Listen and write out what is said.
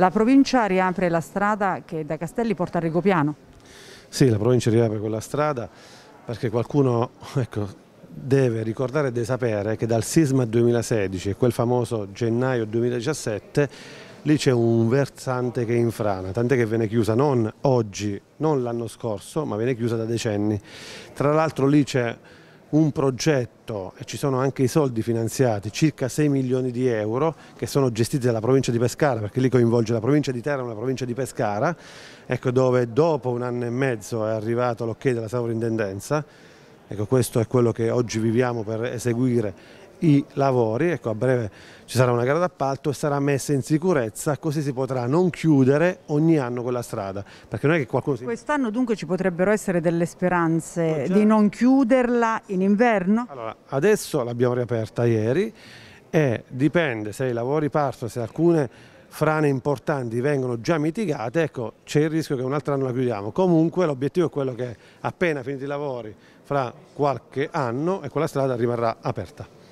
La provincia riapre la strada che da Castelli porta a Rigopiano. Sì, la provincia riapre quella strada perché qualcuno ecco, deve ricordare e deve sapere che dal sisma 2016 e quel famoso gennaio 2017 lì c'è un versante che infrana, tant'è che viene chiusa non oggi, non l'anno scorso, ma viene chiusa da decenni. Tra l'altro lì c'è un progetto, e ci sono anche i soldi finanziati, circa 6 milioni di euro, che sono gestiti dalla provincia di Pescara, perché lì coinvolge la provincia di Terra e la provincia di Pescara, ecco dove dopo un anno e mezzo è arrivato l'ok della sovrintendenza, ecco questo è quello che oggi viviamo per eseguire i lavori, ecco a breve ci sarà una gara d'appalto e sarà messa in sicurezza così si potrà non chiudere ogni anno quella strada. Perché non è che qualcuno si... Quest'anno dunque ci potrebbero essere delle speranze già... di non chiuderla in inverno? Allora, adesso l'abbiamo riaperta ieri e dipende se i lavori partono, se alcune frane importanti vengono già mitigate, ecco c'è il rischio che un altro anno la chiudiamo. Comunque l'obiettivo è quello che appena finiti i lavori fra qualche anno e quella strada rimarrà aperta.